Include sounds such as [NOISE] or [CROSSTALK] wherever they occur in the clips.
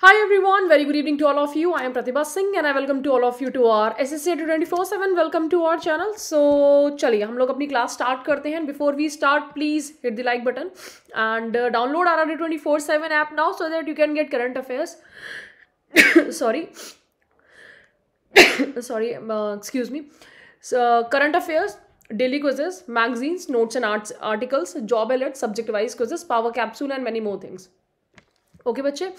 Hi everyone, very good evening to all of you. I am Pratibha Singh and I welcome to all of you to our SSA 24/7. Welcome to our channel. So चलिए हम लोग अपनी class start करते Before we start, please hit the like button and and uh, download 24 7 app now so that you can get current affairs. [COUGHS] Sorry. [COUGHS] Sorry. Um, uh, excuse me. So, current affairs, daily quizzes, magazines, notes and arts, articles, job alerts, subject-wise quizzes, power capsule and many more things. Okay, बच्चे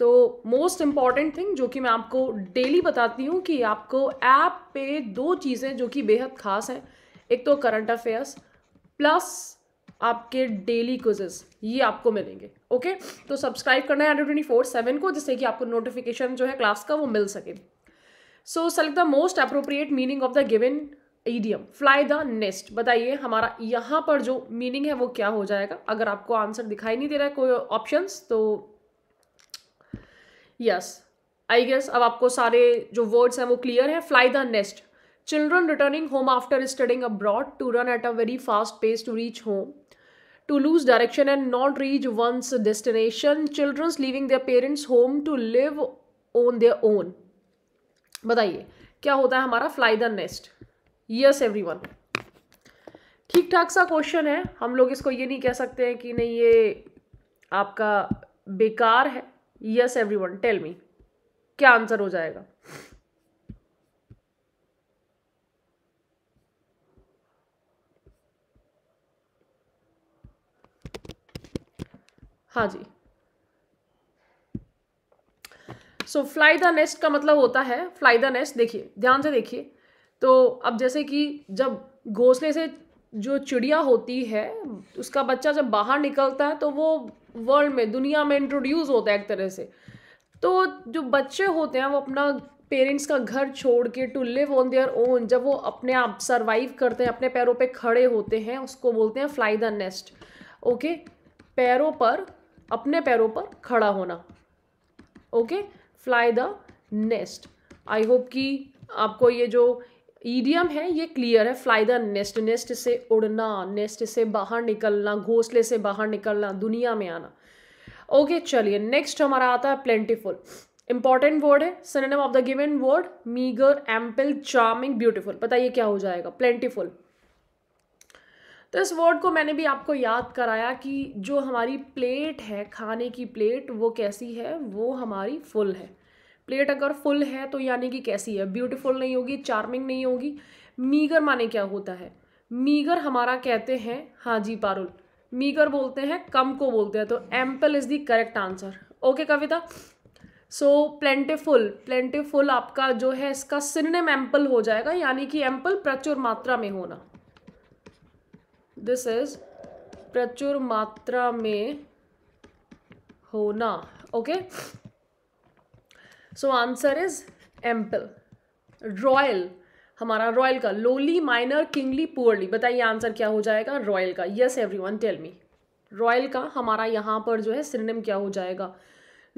तो most important thing जो कि मैं आपको daily बताती हूँ कि आपको ऐप पे दो चीज़ें जो कि बेहद ख़ास हैं एक तो करंट अफेयर्स प्लस आपके डेली क्विजेस ये आपको मिलेंगे ओके तो सब्सक्राइब करना है एंड्रॉइड ट्वेंटी फोर सेवन को जिससे कि आपको नोटिफिकेशन जो है क्लास का वो मिल सके so select the most appropriate meaning of the given idiom fly the nest बताइए हमारा यहाँ पर जो मीनिंग है वो क्या हो जाएगा अगर आपको आंसर दिखाई नहीं दे रहा है कोई ऑप्शंस तो यस आई गेस अब आपको सारे जो वर्ड्स हैं वो क्लियर हैं fly the nest children returning home after studying abroad to run at a very fast pace to reach home to lose direction and not reach one's destination children's living their parents home to live on their own बताइए क्या होता है हमारा fly the nest yes every everyone ठीक ठाक सा question है हम लोग इसको ये नहीं कह सकते हैं कि नहीं ये आपका बेकार है यस वन टेल मी क्या आंसर हो जाएगा हाँ जी सो फ्लाई द नेस्ट का मतलब होता है फ्लाई द नेस्ट देखिए ध्यान से देखिए तो अब जैसे कि जब घोंसले से जो चिड़िया होती है उसका बच्चा जब बाहर निकलता है तो वो वर्ल्ड में दुनिया में इंट्रोड्यूस होता है एक तरह से तो जो बच्चे होते हैं वो अपना पेरेंट्स का घर छोड़ के to live on their own जब वो अपने आप सर्वाइव करते हैं अपने पैरों पे खड़े होते हैं उसको बोलते हैं फ्लाई द नेस्ट ओके पैरों पर अपने पैरों पर खड़ा होना okay fly the nest I hope कि आपको ये जो ईडियम है ये क्लियर है फ्लाई द नेस्ट नेस्ट से उड़ना नेस्ट से बाहर निकलना घोंसले से बाहर निकलना दुनिया में आना ओके चलिए नेक्स्ट हमारा आता है प्लेंटीफुल इंपॉर्टेंट वर्ड है synonym of the given word meagre ample charming beautiful बताइए क्या हो जाएगा प्लेंटीफुल तो इस वर्ड को मैंने भी आपको याद कराया कि जो हमारी प्लेट है खाने की प्लेट वो कैसी है वो हमारी फुल है प्लेट अगर फुल है तो यानी कि कैसी है ब्यूटीफुल नहीं होगी चार्मिंग नहीं होगी मीगर माने क्या होता है मीगर हमारा कहते हैं हाँ जी पारुल मीगर बोलते हैं कम को बोलते हैं तो ample is the correct answer okay Kavita so plentiful plentiful आपका जो है इसका सिनेम एम्पल हो जाएगा यानी कि एम्पल प्रचुर मात्रा में होना दिस इज प्रचुर मात्रा में होना okay okay? So answer is ample royal हमारा रॉयल का लोली माइनर किंगली पुअरली बताइए आंसर क्या हो जाएगा रॉयल का yes every everyone tell me royal का हमारा यहाँ पर जो है सिनेम क्या हो जाएगा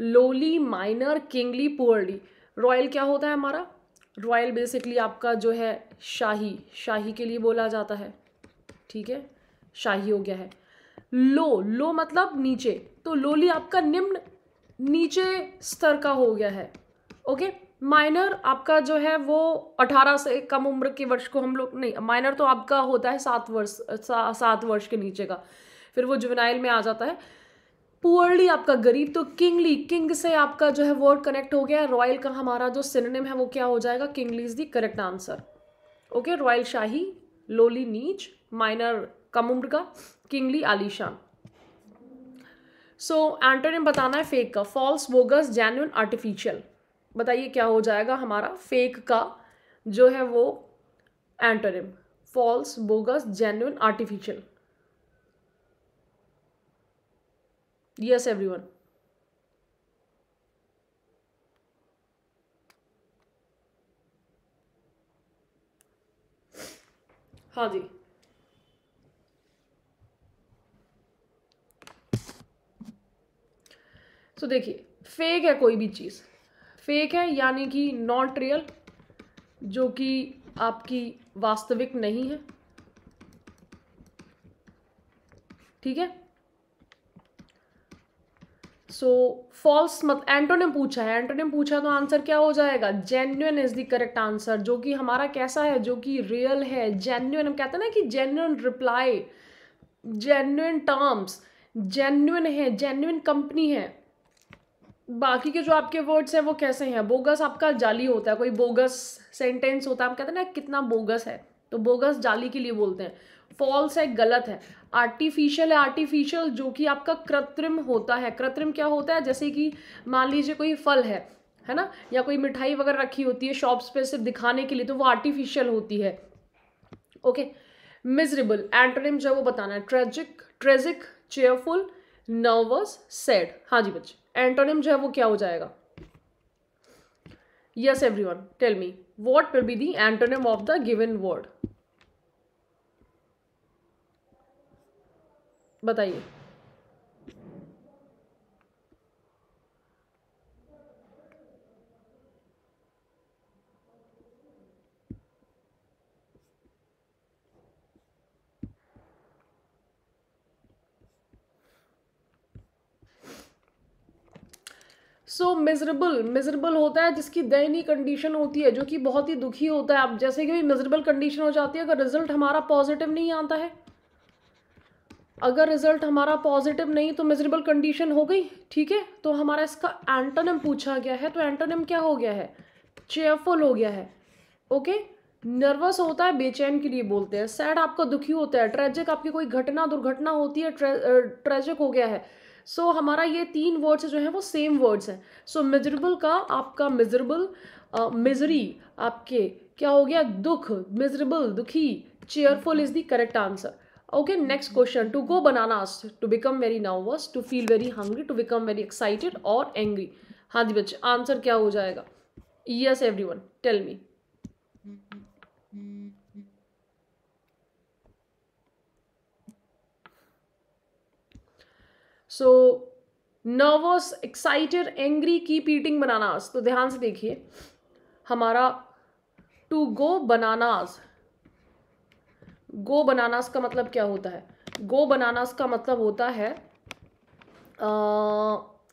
lowly minor kingly poorly royal क्या होता है हमारा रॉयल बेसिकली आपका जो है शाही शाही के लिए बोला जाता है ठीक है शाही हो गया है लो लो मतलब नीचे तो लोली आपका निम्न नीचे स्तर का हो गया है ओके माइनर आपका जो है वो अठारह से कम उम्र के वर्ष को हम लोग नहीं माइनर तो आपका होता है सात वर्ष सा, सात वर्ष के नीचे का फिर वो जुवेनाइल में आ जाता है पुअरली आपका गरीब तो किंगली किंग से आपका जो है वर्ड कनेक्ट हो गया रॉयल का हमारा जो सिनेम है वो क्या हो जाएगा kingly is the correct answer okay royal शाही लोली नीच माइनर कम उम्र का किंगली आलीशान सो एंटोनियम बताना है फेक का फॉल्स बोगस जेन्यून आर्टिफिशियल बताइए क्या हो जाएगा हमारा फेक का जो है वो interim false bogus genuine artificial yes everyone हाँ जी तो देखिए फेक है कोई भी चीज़ फेक है यानी कि नॉट रियल जो कि आपकी वास्तविक नहीं है ठीक है सो फॉल्स मत एंटोनियम पूछा है एंटोनियम पूछा तो आंसर क्या हो जाएगा genuine is the correct answer जो कि हमारा कैसा है जो कि रियल है जेन्युन हम कहते हैं ना कि genuine reply genuine terms genuine है जेन्युन कंपनी है बाकी के जो आपके वर्ड्स हैं वो कैसे हैं बोगस आपका जाली होता है कोई बोगस सेंटेंस होता है हम कहते हैं ना कितना बोगस है तो बोगस जाली के लिए बोलते हैं फॉल्स है गलत है आर्टिफिशियल है आर्टिफिशियल जो कि आपका कृत्रिम होता है कृत्रिम क्या होता है जैसे कि मान लीजिए कोई फल है है ना या कोई मिठाई वगैरह रखी होती है शॉप्स पे सिर्फ दिखाने के लिए तो वो आर्टिफिशियल होती है ओके मिजरेबल एंटोनिम जो वो बताना है tragic tragic cheerful nervous sad हाँ जी बच्चे एंटोनिम जो है वो क्या हो जाएगा yes every everyone tell me what will be the antonym of the given word बताइए सो मिजरेबल मिजरेबल होता है जिसकी दयनीय कंडीशन होती है जो कि बहुत ही दुखी होता है अब जैसे कि मिजरेबल कंडीशन हो जाती है अगर रिजल्ट हमारा पॉजिटिव नहीं आता है अगर रिजल्ट हमारा पॉजिटिव नहीं तो मिजरेबल कंडीशन हो गई ठीक है तो हमारा इसका एंटोनिम पूछा गया है तो एंटोनिम क्या हो गया है चेयरफुल हो गया है ओके नर्वस होता है बेचैन के लिए बोलते हैं सैड आपका दुखी होता है ट्रेजिक आपकी कोई घटना दुर्घटना होती है ट्रेजिक हो गया है सो so, हमारा ये तीन वर्ड्स जो हैं वो सेम वर्ड्स हैं सो मिजरेबल का आपका मिजरेबल मिजरी uh, आपके क्या हो गया दुख मिजरेबल दुखी cheerful is the correct answer okay next question to go bananas to become very nervous to feel very hungry to become very excited और एंग्री हाँ जी बच्चे आंसर क्या हो जाएगा yes every everyone tell me so nervous excited angry की पीटिंग bananas तो ध्यान से देखिए हमारा to go bananas go bananas का मतलब क्या होता है गो बनानास का मतलब होता है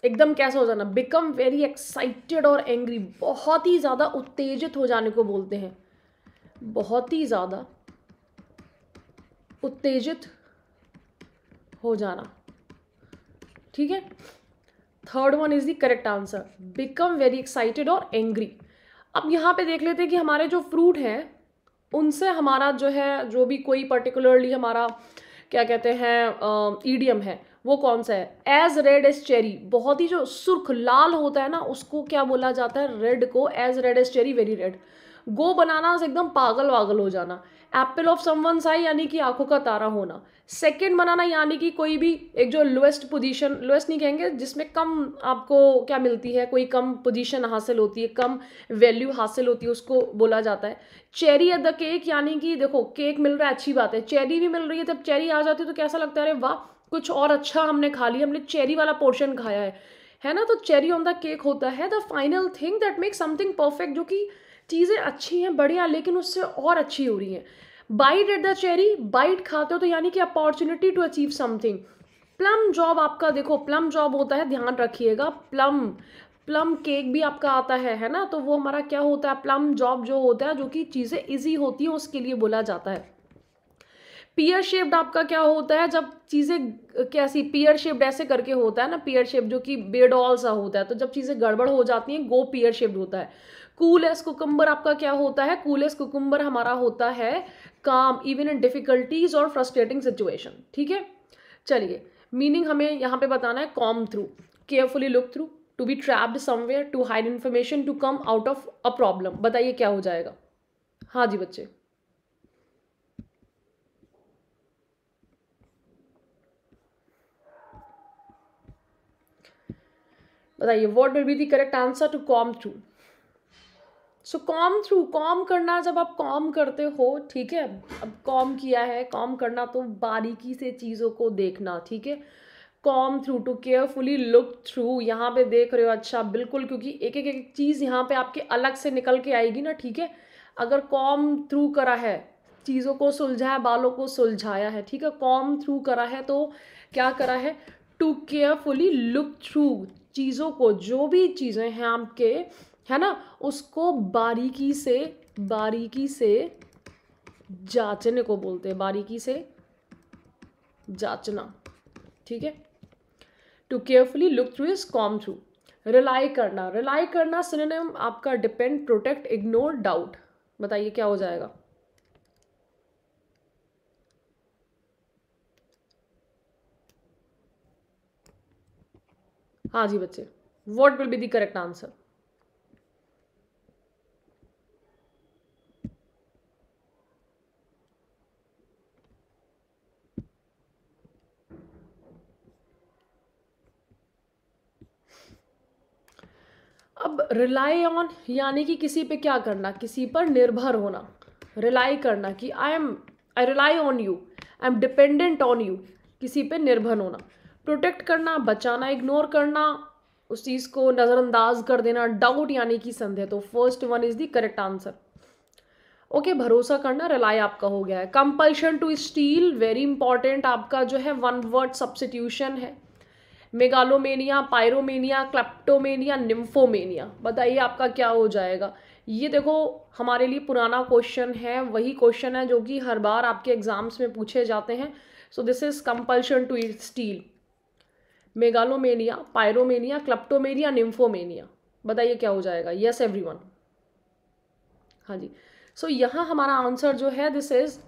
एकदम कैसा हो जाना बिकम वेरी एक्साइटेड और एंग्री बहुत ही ज़्यादा उत्तेजित हो जाने को बोलते हैं बहुत ही ज़्यादा उत्तेजित हो जाना ठीक है third one is the correct answer become very excited और एंग्री अब यहाँ पे देख लेते हैं कि हमारे जो फ्रूट हैं उनसे हमारा जो है जो भी कोई पर्टिकुलरली हमारा क्या कहते हैं ईडियम है वो कौन सा है एज रेड एज चेरी बहुत ही जो सुर्ख लाल होता है ना उसको क्या बोला जाता है रेड को as red as cherry very red go banana एकदम पागल वागल हो जाना एप्पल ऑफ समवंस साई यानी कि आंखों का तारा होना सेकेंड बनाना यानी कि कोई भी एक जो लोएस्ट पोजीशन लोएस्ट नहीं कहेंगे जिसमें कम आपको क्या मिलती है कोई कम पोजीशन हासिल होती है कम वैल्यू हासिल होती है उसको बोला जाता है चेरी एट द केक यानी कि देखो केक मिल रहा है अच्छी बात है चेरी भी मिल रही है जब चेरी आ जाती है तो कैसा लगता है अरे वाह कुछ और अच्छा हमने खा लिया हमने चेरी वाला पोर्शन खाया है है ना तो चेरी ऑन द केक होता है the final thing that make something perfect जो कि चीज़ें अच्छी हैं बढ़िया लेकिन उससे और अच्छी हो रही हैं bite at the cherry bite खाते हो तो यानी कि opportunity to achieve something plum job आपका देखो प्लम जॉब होता है ध्यान रखिएगा प्लम प्लम केक भी आपका आता है है ना तो वो हमारा क्या होता है प्लम जॉब जो होता है जो कि चीज़ें इजी होती हैं उसके लिए बोला जाता है पियर शेप्ड आपका क्या होता है जब चीज़ें कैसी पियर शेप्ड ऐसे करके होता है ना पियर शेप जो कि बेडॉल सा होता है तो जब चीज़ें गड़बड़ हो जाती हैं गो पियर शेप्ड होता है कूल एस आपका क्या होता है कूल एस हमारा होता है काम इवन इन डिफिकल्टीज और फ्रस्ट्रेटिंग सिचुएशन ठीक है चलिए मीनिंग हमें यहाँ पे बताना है comb through carefully look through to be trapped somewhere to hide information to come out of a problem बताइए क्या हो जाएगा हाँ जी बच्चे बताइए what will be the correct answer to comb through so comb through comb करना जब आप कॉम करते हो ठीक है अब कॉम किया है कॉम करना तो बारीकी से चीज़ों को देखना ठीक है comb through to carefully look through यहाँ पे देख रहे हो अच्छा बिल्कुल क्योंकि एक एक एक चीज़ यहाँ पे आपके अलग से निकल के आएगी ना ठीक है अगर कॉम थ्रू करा है चीज़ों को सुलझाया बालों को सुलझाया है ठीक है कॉम थ्रू करा है तो क्या करा है टू केयरफुली लुक थ्रू चीज़ों को जो भी चीज़ें हैं आपके है ना उसको बारीकी से बारीकी से जांचने को बोलते हैं बारीकी से जांचना ठीक है to carefully look through is comb through rely करना रिलाई करना सिनेम आपका डिपेंड प्रोटेक्ट इग्नोर डाउट बताइए क्या हो जाएगा हाँ जी बच्चे what will be the correct answer अब रिलाई ऑन यानी कि किसी पे क्या करना किसी पर निर्भर होना रिलाई करना कि I am I rely on you I am dependent on you किसी पे निर्भर होना प्रोटेक्ट करना बचाना इग्नोर करना उस चीज़ को नज़रअंदाज कर देना डाउट यानी कि संदेह तो first one is the correct answer okay भरोसा करना रिलाई आपका हो गया है compulsion to steal very important आपका जो है वन वर्ड सब्सिट्यूशन है मेगालोमेनिया पायरोमेनिया क्लेप्टोमेनिया निम्फोमेनिया बताइए आपका क्या हो जाएगा ये देखो हमारे लिए पुराना क्वेश्चन है वही क्वेश्चन है जो कि हर बार आपके एग्ज़ाम्स में पूछे जाते हैं so this is compulsion to steal megalomania pyromania kleptomania nymphomania बताइए क्या हो जाएगा यस एवरीवन हाँ जी सो so, यहाँ हमारा आंसर जो है दिस इज़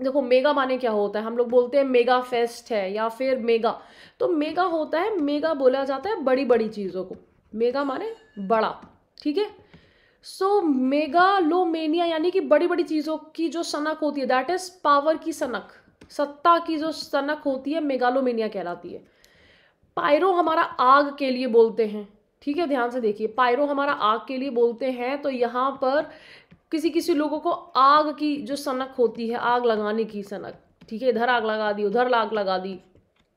देखो मेगा माने क्या होता है हम लोग बोलते हैं मेगा फेस्ट है या फिर मेगा तो मेगा होता है मेगा बोला जाता है बड़ी बड़ी चीज़ों को मेगा माने बड़ा ठीक है सो मेगा लोमेनिया यानी कि बड़ी बड़ी चीज़ों की जो सनक होती है दैट इज़ पावर की सनक सत्ता की जो सनक होती है मेगालोमेनिया कहलाती है पायरो हमारा आग के लिए बोलते हैं ठीक है ध्यान से देखिए पायरो हमारा आग के लिए बोलते हैं तो यहाँ पर किसी किसी लोगों को आग की जो सनक होती है आग लगाने की सनक ठीक है इधर आग लगा दी उधर आग लगा दी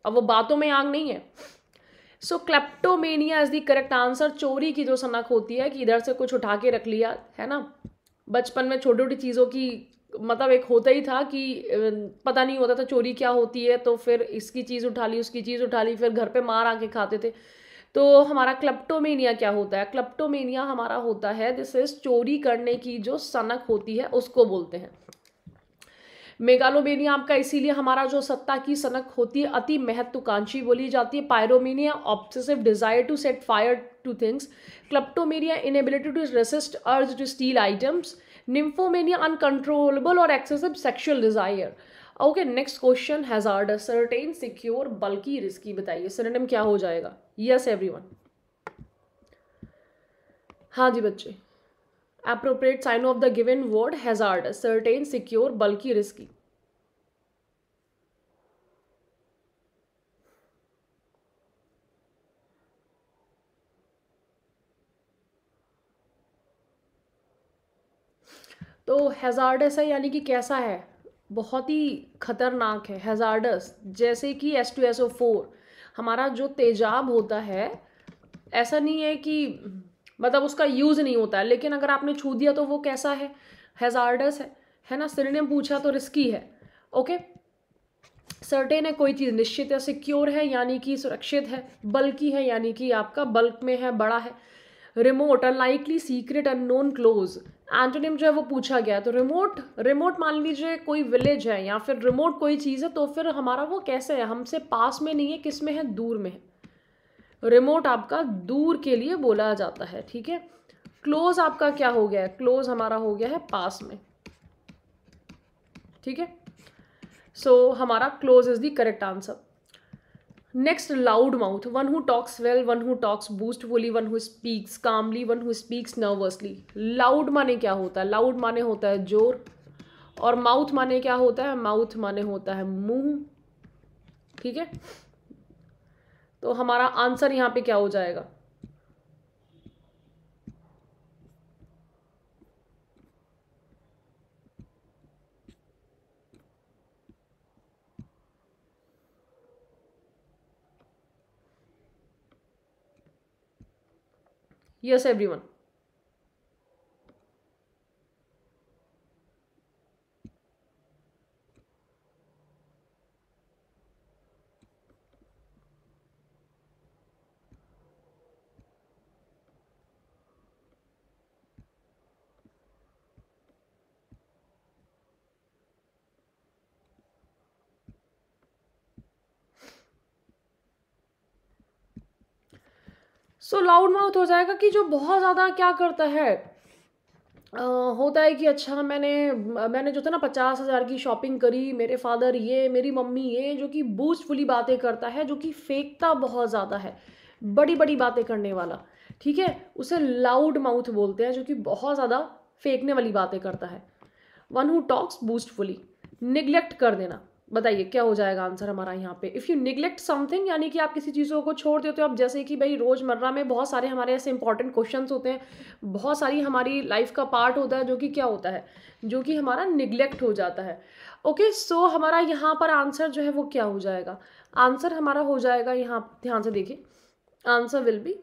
अब वो बातों में आग नहीं है so kleptomania is the correct answer चोरी की जो सनक होती है कि इधर से कुछ उठा के रख लिया है ना बचपन में छोटी छोटी चीज़ों की मतलब एक होता ही था कि पता नहीं होता था चोरी क्या होती है तो फिर इसकी चीज़ उठा ली उसकी चीज़ उठा ली फिर घर पे मार आके खाते थे तो हमारा क्लप्टोमेनिया क्या होता है क्लप्टोमेनिया हमारा होता है दिस इज चोरी करने की जो सनक होती है उसको बोलते हैं मेगालोमेनिया आपका इसीलिए हमारा जो सत्ता की सनक होती है अति महत्वाकांक्षी बोली जाती है pyromania obsessive desire to set fire to things kleptomania inability to resist urge to steal items nymphomania uncontrollable और excessive sexual desire okay next question hazard certain secure बल्कि रिस्की बताइए सिनेडम क्या हो जाएगा यस एवरीवन हाँ जी बच्चे appropriate sign of the given word hazard certain secure बल्कि रिस्की तो हैजार्डस है यानी कि कैसा है बहुत ही खतरनाक है हेजार्डस जैसे कि S two S O four हमारा जो तेजाब होता है ऐसा नहीं है कि मतलब उसका यूज़ नहीं होता है लेकिन अगर आपने छू दिया तो वो कैसा है हेजार्डस है है ना सिर ने पूछा तो रिस्की है ओके सर्टेन है कोई चीज़ निश्चित या सिक्योर है यानी कि सुरक्षित है बल्कि है यानी कि आपका बल्क में है बड़ा है remote unlikely secret unknown close antonym जो है वो पूछा गया तो रिमोट रिमोट मान लीजिए कोई विलेज है या फिर रिमोट कोई चीज़ है तो फिर हमारा वो कैसे है हमसे पास में नहीं है किस में है दूर में है रिमोट आपका दूर के लिए बोला जाता है ठीक है क्लोज आपका क्या हो गया है क्लोज हमारा हो गया है पास में ठीक है सो हमारा close is the correct answer next loud mouth one who talks well one who talks boastfully one who speaks calmly one who speaks nervously loud माने क्या होता है लाउड माने होता है जोर और माउथ माने क्या होता है माउथ माने होता है मुंह ठीक है तो हमारा आंसर यहाँ पे क्या हो जाएगा Yes, everyone. So loud mouth हो जाएगा कि जो बहुत ज़्यादा क्या करता है Uh, होता है कि अच्छा मैंने मैंने जो था ना पचास हज़ार की शॉपिंग करी मेरे फादर ये मेरी मम्मी ये जो कि बूस्टफुली बातें करता है जो कि फेंकता बहुत ज़्यादा है बड़ी बड़ी बातें करने वाला ठीक है उसे लाउड माउथ बोलते हैं जो कि बहुत ज़्यादा फेंकने वाली बातें करता है one who talks boastfully neglect कर देना बताइए क्या हो जाएगा आंसर हमारा यहाँ पे इफ़ यू निगलेक्ट समथिंग यानी कि आप किसी चीज़ों को छोड़ देते हो आप जैसे कि भाई रोज़मर्रा में बहुत सारे हमारे ऐसे इंपॉर्टेंट क्वेश्चंस होते हैं बहुत सारी हमारी लाइफ का पार्ट होता है जो कि क्या होता है जो कि हमारा निगलेक्ट हो जाता है ओके okay, सो so हमारा यहाँ पर आंसर जो है वो क्या हो जाएगा आंसर हमारा हो जाएगा यहाँ ध्यान से देखिए आंसर विल बी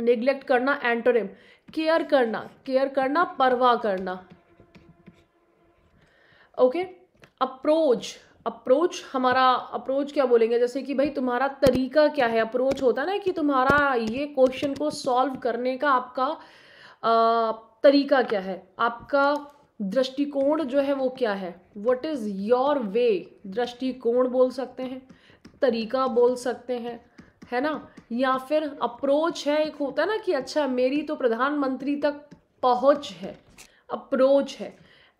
निगलेक्ट करना एंटोरिम केयर करना केयर करना परवाह करना ओके okay? अप्रोच अप्रोच हमारा अप्रोच क्या बोलेंगे जैसे कि भाई तुम्हारा तरीका क्या है अप्रोच होता है ना कि तुम्हारा ये क्वेश्चन को सॉल्व करने का आपका आ, तरीका क्या है आपका दृष्टिकोण जो है वो क्या है वट इज़ योर वे दृष्टिकोण बोल सकते हैं तरीका बोल सकते हैं है ना या फिर अप्रोच है एक होता है ना कि अच्छा मेरी तो प्रधानमंत्री तक पहुंच है अप्रोच है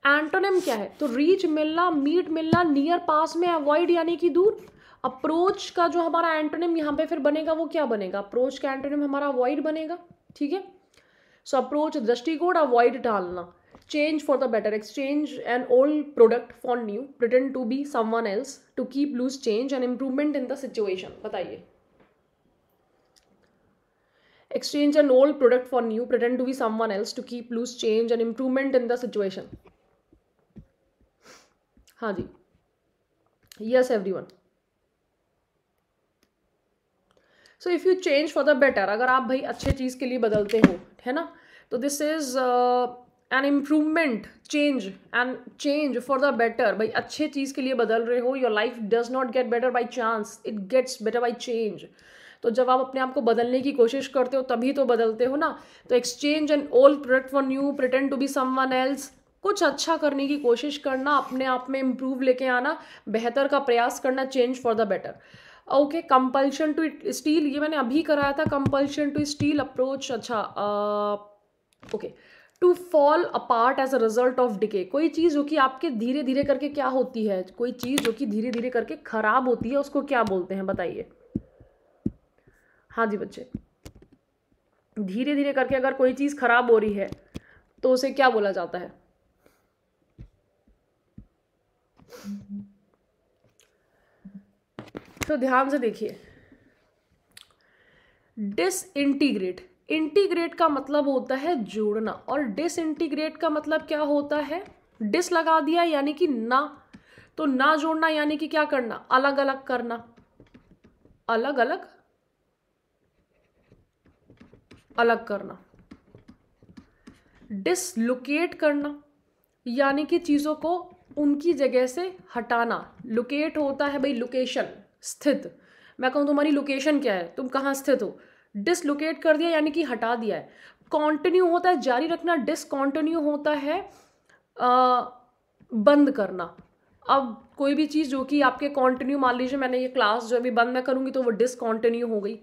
एंटोनिम क्या है तो रीच मिलना मीट मिलना नियर पास में अवॉइड यानी कि दूर अप्रोच का जो हमारा एंटोनिम यहां पे फिर बनेगा वो क्या बनेगा अप्रोच का एंटोनिम हमारा अवॉइड बनेगा ठीक है सो अप्रोच दृष्टिकोण अवॉइड डालना change for the better exchange an old product for new return to be someone else to keep loose change and improvement in the situation बताइए exchange an old product for new return to be someone else to keep loose change and improvement in the situation हाँ जी yes every one so if you change for the better अगर आप भाई अच्छे चीज़ के लिए बदलते हो है ना तो this is an improvement change and change for the better भाई अच्छे चीज़ के लिए बदल रहे हो your life does not get better by chance it gets better by change तो जब आप अपने आप को बदलने की कोशिश करते हो तभी तो बदलते हो ना तो exchange and old product for new pretend to be someone else कुछ अच्छा करने की कोशिश करना अपने आप में इम्प्रूव लेके आना बेहतर का प्रयास करना change for the better okay compulsion to steal ये मैंने अभी कराया था कंपल्शन टू स्टील अप्रोच अच्छा okay to fall apart as a result of decay कोई चीज़ जो कि आपके धीरे धीरे करके क्या होती है कोई चीज़ जो कि धीरे धीरे करके खराब होती है उसको क्या बोलते हैं बताइए हाँ जी बच्चे धीरे धीरे करके अगर कोई चीज़ खराब हो रही है तो उसे क्या बोला जाता है हम्म। तो ध्यान से देखिए डिसइंटीग्रेट इंटीग्रेट का मतलब होता है जोड़ना और डिसइंटीग्रेट का मतलब क्या होता है डिस लगा दिया यानी कि ना तो ना जोड़ना यानी कि क्या करना अलग अलग करना अलग अलग अलग करना डिसलोकेट करना यानी कि चीज़ों को उनकी जगह से हटाना लोकेट होता है भाई लोकेशन स्थित मैं कहूँ तुम्हारी लोकेशन क्या है तुम कहाँ स्थित हो डिसलोकेट कर दिया यानी कि हटा दिया है कॉन्टिन्यू होता है जारी रखना डिसकॉन्टिन्यू होता है आ, बंद करना अब कोई भी चीज़ जो कि आपके कॉन्टिन्यू मान लीजिए मैंने ये क्लास जो अभी बंद मैं करूँगी तो वो डिसकॉन्टिन्यू हो गई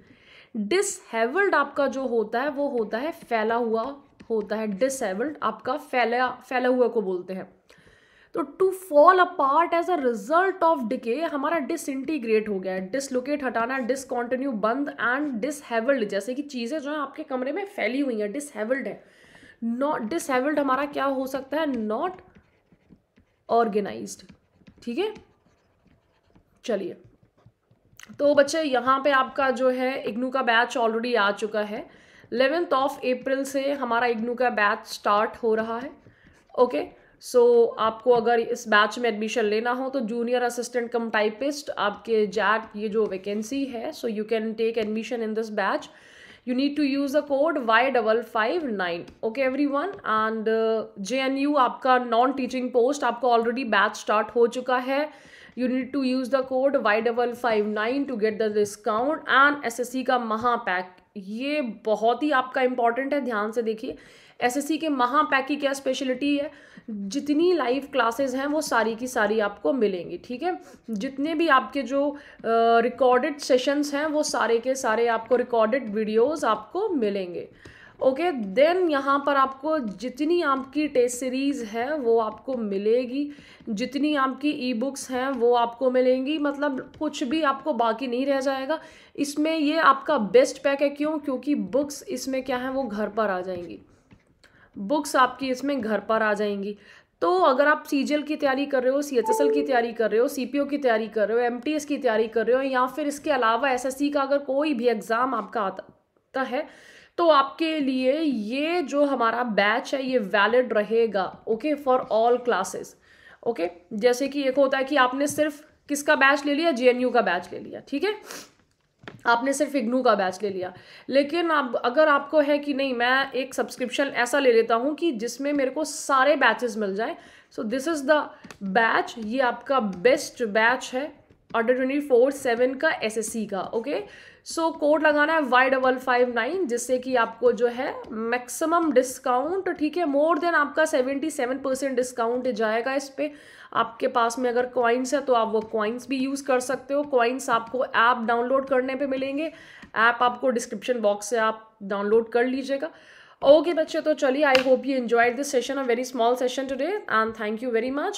डिसहेवल्ड आपका जो होता है वो होता है फैला हुआ होता है डिसहेवल्ड आपका फैला फैला हुआ को बोलते हैं तो to fall apart as a result of decay हमारा डिसइंटीग्रेट हो गया है डिसलोकेट हटाना डिसकॉन्टिन्यू बंद एंड डिसहेवल्ड जैसे कि चीज़ें जो हैं आपके कमरे में फैली हुई हैं डिसहेवल्ड है नॉट डिसहेवल्ड हमारा क्या हो सकता है नॉट ऑर्गेनाइज ठीक है चलिए तो बच्चे यहाँ पे आपका जो है इग्नू का बैच ऑलरेडी आ चुका है इलेवेंथ ऑफ अप्रैल से हमारा इग्नू का बैच स्टार्ट हो रहा है ओके okay? सो so, आपको अगर इस बैच में एडमिशन लेना हो तो जूनियर असिस्टेंट कम टाइपिस्ट आपके जैक ये जो वैकेंसी है so you can take admission in this batch you to use code Y double five nine okay everyone and J N U आपका नॉन टीचिंग पोस्ट आपको already batch start हो चुका है you to use the code Y double five nine to get the discount and S S C का महापैक ये बहुत ही आपका इंपॉर्टेंट है ध्यान से देखिए एस एस सी के महापैक की क्या स्पेशलिटी है जितनी लाइव क्लासेस हैं वो सारी की सारी आपको मिलेंगी ठीक है जितने भी आपके जो रिकॉर्डेड सेशंस हैं वो सारे के सारे आपको रिकॉर्डेड वीडियोस आपको मिलेंगे ओके देन यहाँ पर आपको जितनी आपकी टेस्ट सीरीज़ है वो आपको मिलेगी जितनी आपकी ई बुक्स हैं वो आपको मिलेंगी मतलब कुछ भी आपको बाकी नहीं रह जाएगा इसमें ये आपका बेस्ट पैक है क्यों क्योंकि बुक्स इसमें क्या है वो घर पर आ जाएंगी बुक्स आपकी इसमें घर पर आ जाएंगी तो अगर आप सी की तैयारी कर रहे हो सी की तैयारी कर रहे हो सी की तैयारी कर रहे हो एम की तैयारी कर रहे हो या फिर इसके अलावा एस का अगर कोई भी एग्ज़ाम आपका आता है तो आपके लिए ये जो हमारा बैच है ये वैलिड रहेगा okay for all classes okay जैसे कि एक होता है कि आपने सिर्फ किसका बैच ले लिया जे का बैच ले लिया ठीक है आपने सिर्फ इग्नू का बैच ले लिया लेकिन आप अगर आपको है कि नहीं मैं एक सब्सक्रिप्शन ऐसा ले लेता हूँ कि जिसमें मेरे को सारे बैचेस मिल जाएं so this is the batch ये आपका बेस्ट बैच है अंडर ट्वेंटी फोर सेवन का एसएससी का ओके okay? सो कोड लगाना है वाई डबल फाइव नाइन जिससे कि आपको जो है मैक्सिमम डिस्काउंट ठीक है मोर देन आपका सेवेंटी सेवन परसेंट डिस्काउंट जाएगा इस पर आपके पास में अगर कॉइन्स है तो आप वो कॉइन्स भी यूज़ कर सकते हो कॉइन्स आपको ऐप आप डाउनलोड करने पे मिलेंगे ऐप आपको डिस्क्रिप्शन बॉक्स से आप डाउनलोड कर लीजिएगा ओके okay, बच्चे तो चलिए I hope you enjoyed this session a very small session today and thank you very much